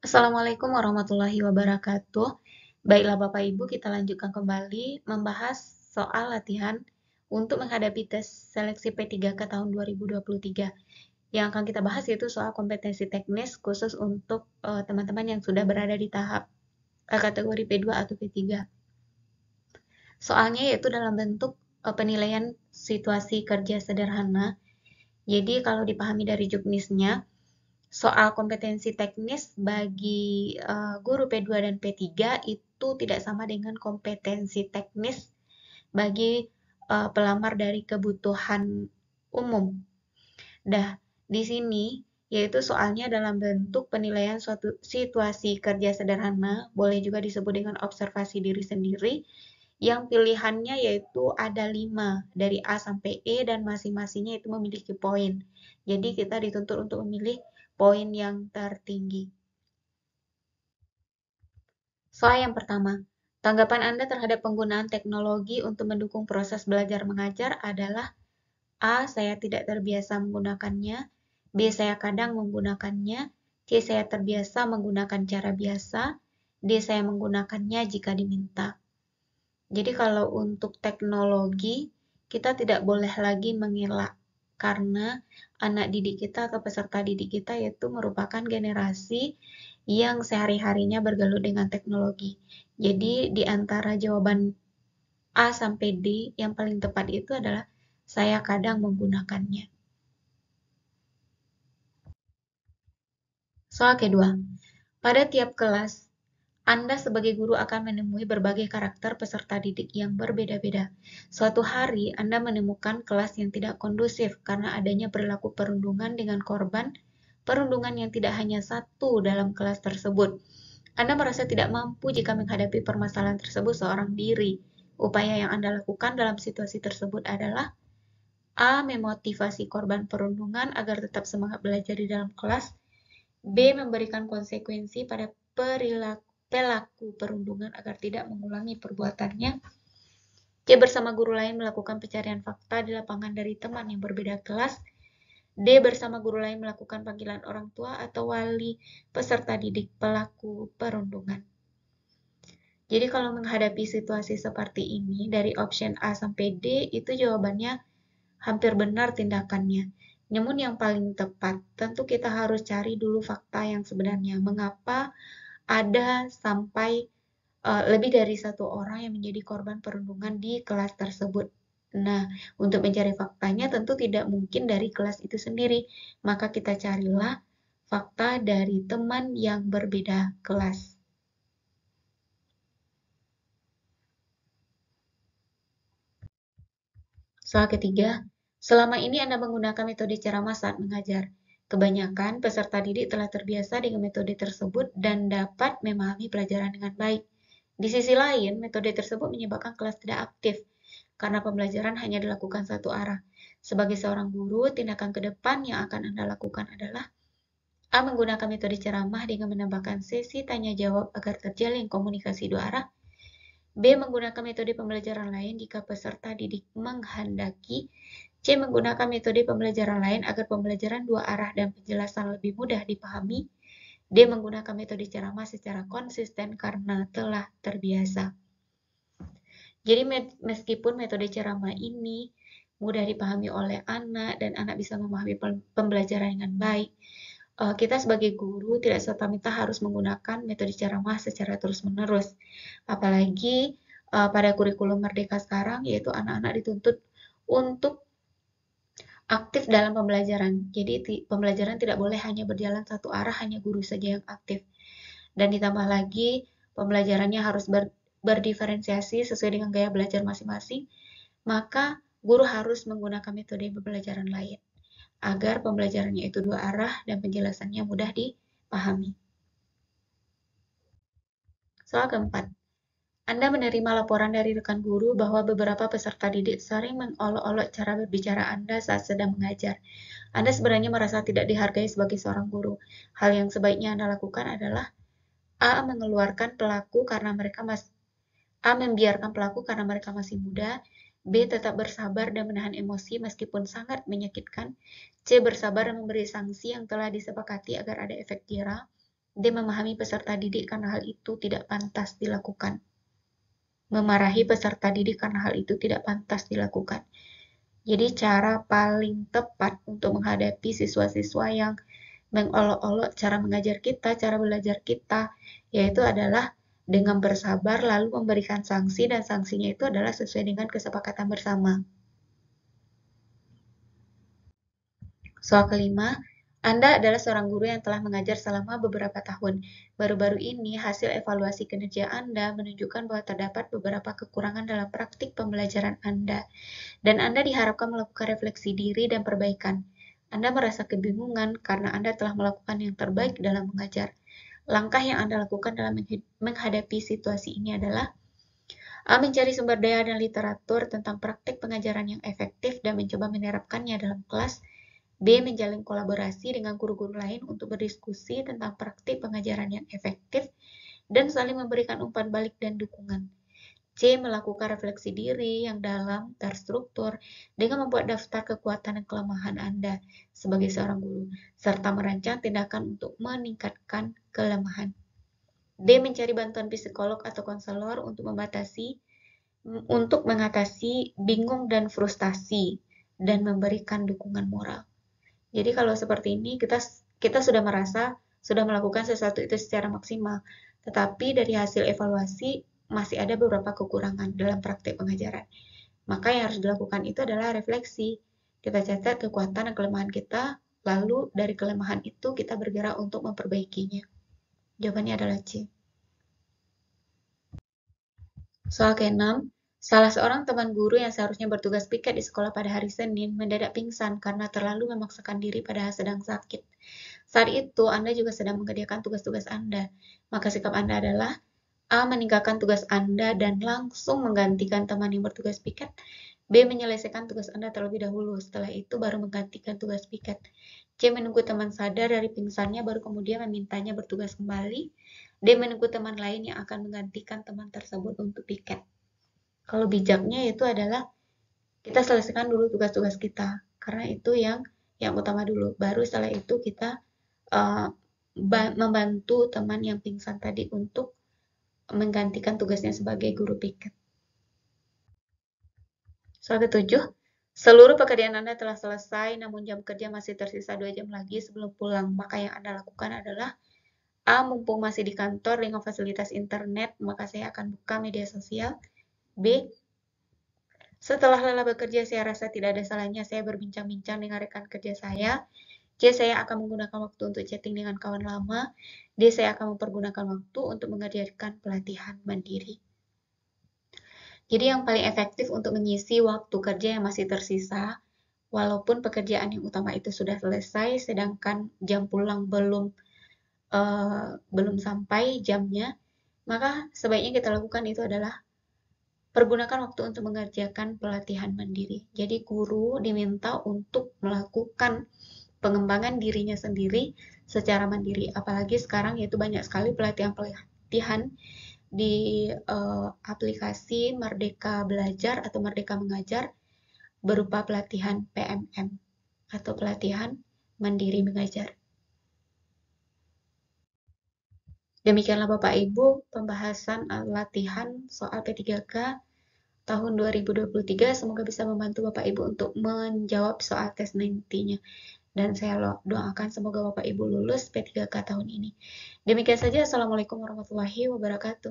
Assalamualaikum warahmatullahi wabarakatuh. Baiklah Bapak Ibu, kita lanjutkan kembali membahas soal latihan untuk menghadapi tes seleksi P3K tahun 2023. Yang akan kita bahas yaitu soal kompetensi teknis khusus untuk eh, teman-teman uh, yang sudah berada di tahap eh, kategori P2 atau P3. Soalnya yaitu dalam bentuk uh, penilaian situasi kerja sederhana. Jadi kalau dipahami dari juknisnya, soal kompetensi teknis bagi uh, guru P2 dan P3 itu tidak sama dengan kompetensi teknis bagi uh, pelamar dari kebutuhan umum. Dah, di sini yaitu soalnya dalam bentuk penilaian suatu situasi kerja sederhana, boleh juga disebut dengan observasi diri sendiri, yang pilihannya yaitu ada lima dari A sampai E dan masing-masingnya itu memiliki poin. Jadi kita dituntut untuk memilih poin yang tertinggi. Soal yang pertama, tanggapan Anda terhadap penggunaan teknologi untuk mendukung proses belajar mengajar adalah A. Saya tidak terbiasa menggunakannya B. Saya kadang menggunakannya C. Saya terbiasa menggunakan cara biasa D. Saya menggunakannya jika diminta Jadi kalau untuk teknologi, kita tidak boleh lagi mengelak karena anak didik kita atau peserta didik kita yaitu merupakan generasi yang sehari-harinya bergelut dengan teknologi. Jadi di antara jawaban A sampai D yang paling tepat itu adalah saya kadang menggunakannya. Soal kedua. Pada tiap kelas anda sebagai guru akan menemui berbagai karakter peserta didik yang berbeda-beda. Suatu hari, Anda menemukan kelas yang tidak kondusif karena adanya perilaku perundungan dengan korban, perundungan yang tidak hanya satu dalam kelas tersebut. Anda merasa tidak mampu jika menghadapi permasalahan tersebut seorang diri. Upaya yang Anda lakukan dalam situasi tersebut adalah A. Memotivasi korban perundungan agar tetap semangat belajar di dalam kelas B. Memberikan konsekuensi pada perilaku pelaku perundungan agar tidak mengulangi perbuatannya. C. Bersama guru lain melakukan pencarian fakta di lapangan dari teman yang berbeda kelas. D. Bersama guru lain melakukan panggilan orang tua atau wali peserta didik pelaku perundungan. Jadi kalau menghadapi situasi seperti ini dari option A sampai D itu jawabannya hampir benar tindakannya. Namun yang paling tepat tentu kita harus cari dulu fakta yang sebenarnya. Mengapa ada sampai uh, lebih dari satu orang yang menjadi korban perundungan di kelas tersebut. Nah, untuk mencari faktanya tentu tidak mungkin dari kelas itu sendiri, maka kita carilah fakta dari teman yang berbeda kelas. Soal ketiga, selama ini Anda menggunakan metode ceramah saat mengajar. Kebanyakan peserta didik telah terbiasa dengan metode tersebut dan dapat memahami pelajaran dengan baik. Di sisi lain, metode tersebut menyebabkan kelas tidak aktif karena pembelajaran hanya dilakukan satu arah. Sebagai seorang guru, tindakan ke depan yang akan Anda lakukan adalah A. Menggunakan metode ceramah dengan menambahkan sesi tanya-jawab agar terjalin komunikasi dua arah. B. Menggunakan metode pembelajaran lain jika peserta didik menghendaki C. Menggunakan metode pembelajaran lain agar pembelajaran dua arah dan penjelasan lebih mudah dipahami. D. Menggunakan metode ceramah secara konsisten karena telah terbiasa. Jadi meskipun metode ceramah ini mudah dipahami oleh anak dan anak bisa memahami pembelajaran dengan baik, eh, kita sebagai guru tidak serta-merta harus menggunakan metode ceramah secara terus-menerus. Apalagi eh, pada kurikulum merdeka sekarang yaitu anak-anak dituntut untuk aktif dalam pembelajaran. Jadi pembelajaran tidak boleh hanya berjalan satu arah, hanya guru saja yang aktif. Dan ditambah lagi, pembelajarannya harus ber, berdiferensiasi sesuai dengan gaya belajar masing-masing, maka guru harus menggunakan metode pembelajaran lain agar pembelajarannya itu dua arah dan penjelasannya mudah dipahami. Soal keempat, anda menerima laporan dari rekan guru bahwa beberapa peserta didik sering mengolok-olok cara berbicara Anda saat sedang mengajar. Anda sebenarnya merasa tidak dihargai sebagai seorang guru. Hal yang sebaiknya Anda lakukan adalah A. Mengeluarkan pelaku karena mereka masih A. Membiarkan pelaku karena mereka masih muda. B. Tetap bersabar dan menahan emosi meskipun sangat menyakitkan. C. Bersabar dan memberi sanksi yang telah disepakati agar ada efek jera. D. Memahami peserta didik karena hal itu tidak pantas dilakukan memarahi peserta didik karena hal itu tidak pantas dilakukan. Jadi cara paling tepat untuk menghadapi siswa-siswa yang mengolok-olok cara mengajar kita, cara belajar kita, yaitu adalah dengan bersabar lalu memberikan sanksi dan sanksinya itu adalah sesuai dengan kesepakatan bersama. Soal kelima, anda adalah seorang guru yang telah mengajar selama beberapa tahun. Baru-baru ini, hasil evaluasi kinerja Anda menunjukkan bahwa terdapat beberapa kekurangan dalam praktik pembelajaran Anda, dan Anda diharapkan melakukan refleksi diri dan perbaikan. Anda merasa kebingungan karena Anda telah melakukan yang terbaik dalam mengajar. Langkah yang Anda lakukan dalam menghadapi situasi ini adalah A. Mencari sumber daya dan literatur tentang praktik pengajaran yang efektif dan mencoba menerapkannya dalam kelas. B. Hmm. Menjalin kolaborasi dengan guru-guru lain untuk berdiskusi tentang praktik pengajaran yang efektif dan saling memberikan umpan balik dan dukungan. C. Melakukan refleksi diri yang dalam, terstruktur, dengan membuat daftar kekuatan dan kelemahan Anda sebagai seorang guru, serta merancang tindakan untuk meningkatkan kelemahan. D. Hmm. Mencari bantuan psikolog atau konselor untuk membatasi untuk mengatasi bingung dan frustasi dan memberikan dukungan moral. Jadi kalau seperti ini kita kita sudah merasa sudah melakukan sesuatu itu secara maksimal, tetapi dari hasil evaluasi masih ada beberapa kekurangan dalam praktik pengajaran. Maka yang harus dilakukan itu adalah refleksi. Kita catat kekuatan dan kelemahan kita, lalu dari kelemahan itu kita bergerak untuk memperbaikinya. Jawabannya adalah C. Soal keenam. Salah seorang teman guru yang seharusnya bertugas piket di sekolah pada hari Senin mendadak pingsan karena terlalu memaksakan diri pada sedang sakit. Saat itu, Anda juga sedang mengerjakan tugas-tugas Anda. Maka sikap Anda adalah A. Meninggalkan tugas Anda dan langsung menggantikan teman yang bertugas piket. B. Menyelesaikan tugas Anda terlebih dahulu, setelah itu baru menggantikan tugas piket. C. Menunggu teman sadar dari pingsannya, baru kemudian memintanya bertugas kembali. D. Menunggu teman lain yang akan menggantikan teman tersebut untuk piket. Kalau bijaknya itu adalah kita selesaikan dulu tugas-tugas kita karena itu yang yang utama dulu. Baru setelah itu kita uh, membantu teman yang pingsan tadi untuk menggantikan tugasnya sebagai guru piket. Soal ketujuh, Seluruh pekerjaan Anda telah selesai, namun jam kerja masih tersisa dua jam lagi sebelum pulang. Maka yang Anda lakukan adalah A. Mumpung masih di kantor, dengan fasilitas internet, maka saya akan buka media sosial. B. Setelah lelah bekerja, saya rasa tidak ada salahnya saya berbincang-bincang dengan rekan kerja saya. C. Saya akan menggunakan waktu untuk chatting dengan kawan lama. D. Saya akan mempergunakan waktu untuk mengerjakan pelatihan mandiri. Jadi yang paling efektif untuk mengisi waktu kerja yang masih tersisa, walaupun pekerjaan yang utama itu sudah selesai, sedangkan jam pulang belum uh, belum sampai jamnya, maka sebaiknya kita lakukan itu adalah Pergunakan waktu untuk mengerjakan pelatihan mandiri. Jadi guru diminta untuk melakukan pengembangan dirinya sendiri secara mandiri. Apalagi sekarang yaitu banyak sekali pelatihan-pelatihan di uh, aplikasi Merdeka Belajar atau Merdeka Mengajar berupa pelatihan PMM atau pelatihan mandiri mengajar. Demikianlah Bapak Ibu pembahasan eh, latihan soal P3K tahun 2023. Semoga bisa membantu Bapak Ibu untuk menjawab soal tes nantinya. Dan saya doakan semoga Bapak Ibu lulus P3K tahun ini. Demikian saja. Assalamualaikum warahmatullahi wabarakatuh.